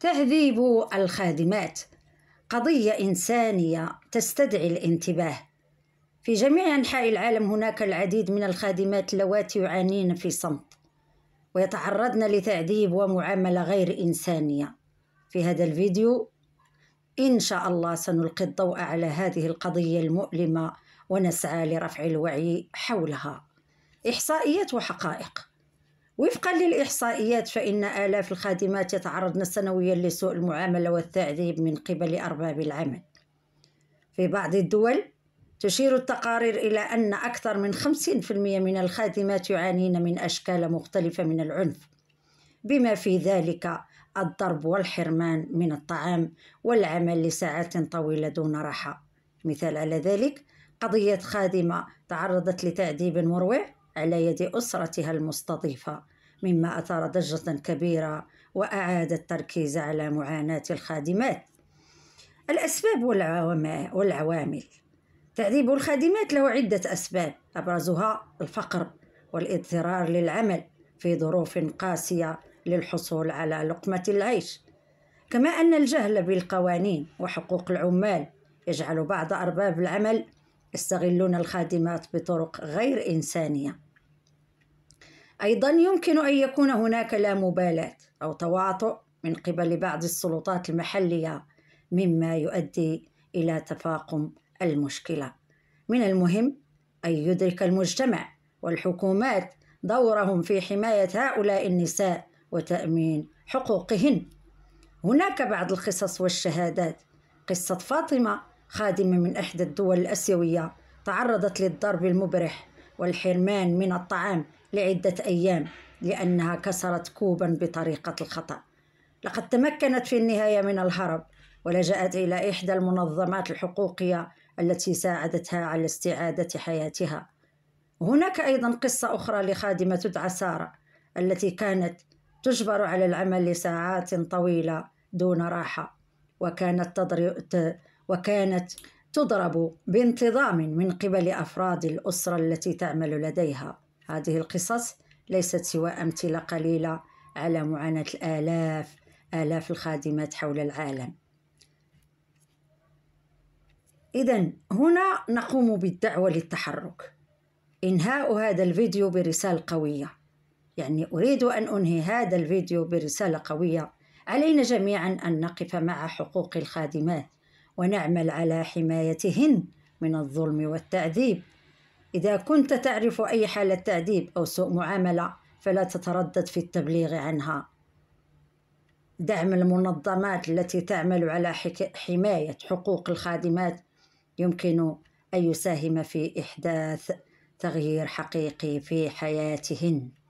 تهذيب الخادمات قضيه انسانيه تستدعي الانتباه في جميع انحاء العالم هناك العديد من الخادمات اللواتي يعانين في صمت ويتعرضن لتعذيب ومعامله غير انسانيه في هذا الفيديو ان شاء الله سنلقي الضوء على هذه القضيه المؤلمه ونسعى لرفع الوعي حولها احصائيات وحقائق وفقا للإحصائيات فإن آلاف الخادمات يتعرضن سنويا لسوء المعاملة والتعذيب من قبل أرباب العمل في بعض الدول تشير التقارير إلى أن أكثر من 50% من الخادمات يعانين من أشكال مختلفة من العنف بما في ذلك الضرب والحرمان من الطعام والعمل لساعات طويلة دون راحة مثال على ذلك قضية خادمة تعرضت لتعذيب مروع على يد أسرتها المستضيفة مما أثار ضجة كبيرة وأعاد التركيز على معاناة الخادمات الأسباب والعوامل تعذيب الخادمات له عدة أسباب أبرزها الفقر والاضطرار للعمل في ظروف قاسية للحصول على لقمة العيش كما أن الجهل بالقوانين وحقوق العمال يجعل بعض أرباب العمل يستغلون الخادمات بطرق غير إنسانية أيضا يمكن أن يكون هناك لا مبالاة أو تواطؤ من قبل بعض السلطات المحلية مما يؤدي إلى تفاقم المشكلة من المهم أن يدرك المجتمع والحكومات دورهم في حماية هؤلاء النساء وتأمين حقوقهن هناك بعض القصص والشهادات قصة فاطمة خادمة من إحدى الدول الأسيوية تعرضت للضرب المبرح والحرمان من الطعام لعدة أيام لأنها كسرت كوبا بطريقة الخطأ لقد تمكنت في النهاية من الهرب ولجأت إلى إحدى المنظمات الحقوقية التي ساعدتها على استعادة حياتها هناك أيضا قصة أخرى لخادمة تدعى سارة التي كانت تجبر على العمل لساعات طويلة دون راحة وكانت تضري وكانت تضرب بانتظام من قبل أفراد الأسرة التي تعمل لديها هذه القصص ليست سوى أمثلة قليلة على معاناة الآلاف آلاف الخادمات حول العالم إذا هنا نقوم بالدعوة للتحرك إنهاء هذا الفيديو برسالة قوية يعني أريد أن أنهي هذا الفيديو برسالة قوية علينا جميعا أن نقف مع حقوق الخادمات ونعمل على حمايتهن من الظلم والتعذيب إذا كنت تعرف أي حالة تعذيب أو سوء معاملة فلا تتردد في التبليغ عنها دعم المنظمات التي تعمل على حماية حقوق الخادمات يمكن أن يساهم في إحداث تغيير حقيقي في حياتهن